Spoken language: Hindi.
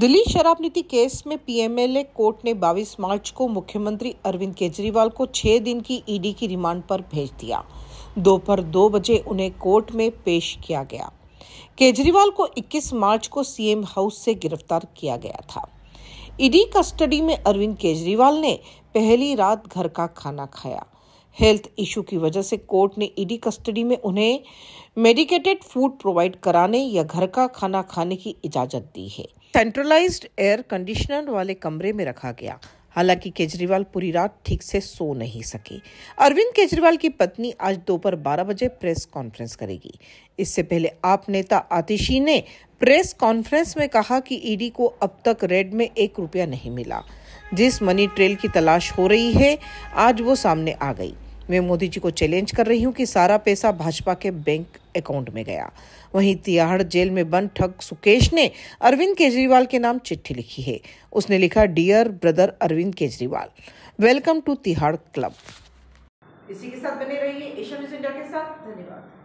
दिल्ली शराब नीति केस में पीएमएलए कोर्ट ने 22 मार्च को मुख्यमंत्री अरविंद केजरीवाल को छह दिन की ईडी की रिमांड पर भेज दिया दोपहर दो बजे उन्हें कोर्ट में पेश किया गया केजरीवाल को 21 मार्च को सीएम हाउस से गिरफ्तार किया गया था ईडी कस्टडी में अरविंद केजरीवाल ने पहली रात घर का खाना खाया हेल्थ इशू की वजह से कोर्ट ने ईडी कस्टडी में उन्हें मेडिकेटेड फूड प्रोवाइड कराने या घर का खाना खाने की इजाजत दी है सेंट्रलाइज्ड एयर कंडीशनर वाले कमरे में रखा गया हालांकि केजरीवाल पूरी रात ठीक से सो नहीं सके अरविंद केजरीवाल की पत्नी आज दोपहर बारह बजे प्रेस कॉन्फ्रेंस करेगी इससे पहले आप नेता आतिशी ने प्रेस कॉन्फ्रेंस में कहा कि ईडी को अब तक रेड में एक रुपया नहीं मिला जिस मनी ट्रेल की तलाश हो रही है आज वो सामने आ गई मैं मोदी जी को चैलेंज कर रही हूं कि सारा पैसा भाजपा के बैंक अकाउंट में गया वहीं तिहाड़ जेल में बंद ठग सुकेश ने अरविंद केजरीवाल के नाम चिट्ठी लिखी है उसने लिखा dear brother Arvind Kejriwal welcome to Tihar club इसी के साथ बने रहिए एशिया न्यूज इंडिया के साथ धन्यवाद